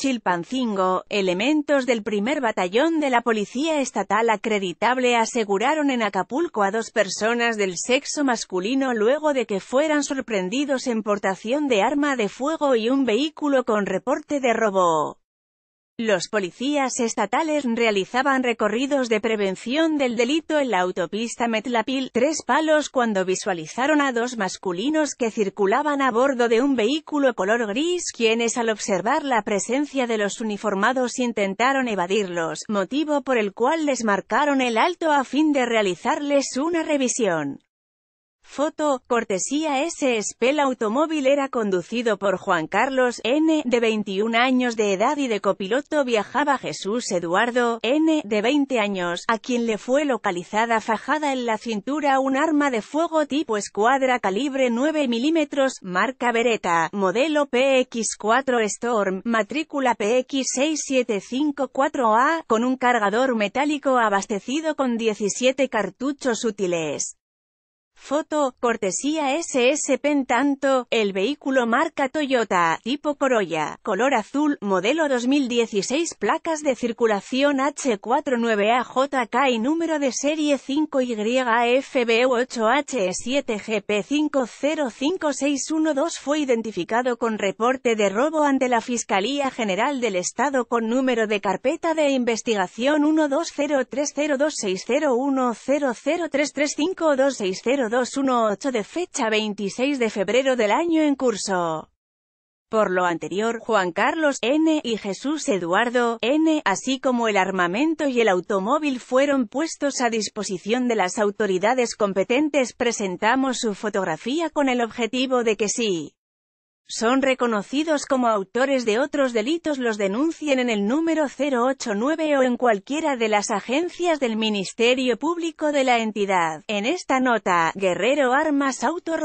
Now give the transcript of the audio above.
Chilpancingo, elementos del primer batallón de la Policía Estatal acreditable aseguraron en Acapulco a dos personas del sexo masculino luego de que fueran sorprendidos en portación de arma de fuego y un vehículo con reporte de robo. Los policías estatales realizaban recorridos de prevención del delito en la autopista Metlapil, Tres Palos cuando visualizaron a dos masculinos que circulaban a bordo de un vehículo color gris, quienes al observar la presencia de los uniformados intentaron evadirlos, motivo por el cual les marcaron el alto a fin de realizarles una revisión. Foto, cortesía S. Espel Automóvil era conducido por Juan Carlos N., de 21 años de edad y de copiloto viajaba Jesús Eduardo N., de 20 años, a quien le fue localizada fajada en la cintura un arma de fuego tipo escuadra calibre 9 milímetros, marca Beretta, modelo PX4 Storm, matrícula PX6754A, con un cargador metálico abastecido con 17 cartuchos útiles. Foto, cortesía SS Pentanto, el vehículo marca Toyota, tipo Corolla, color azul, modelo 2016, placas de circulación H49AJK y número de serie 5YFBU8H7GP505612 fue identificado con reporte de robo ante la Fiscalía General del Estado con número de carpeta de investigación 12030260100335260 218 de fecha 26 de febrero del año en curso. Por lo anterior, Juan Carlos N. y Jesús Eduardo N., así como el armamento y el automóvil fueron puestos a disposición de las autoridades competentes presentamos su fotografía con el objetivo de que sí son reconocidos como autores de otros delitos los denuncien en el número 089 o en cualquiera de las agencias del Ministerio Público de la entidad. En esta nota, Guerrero Armas Auto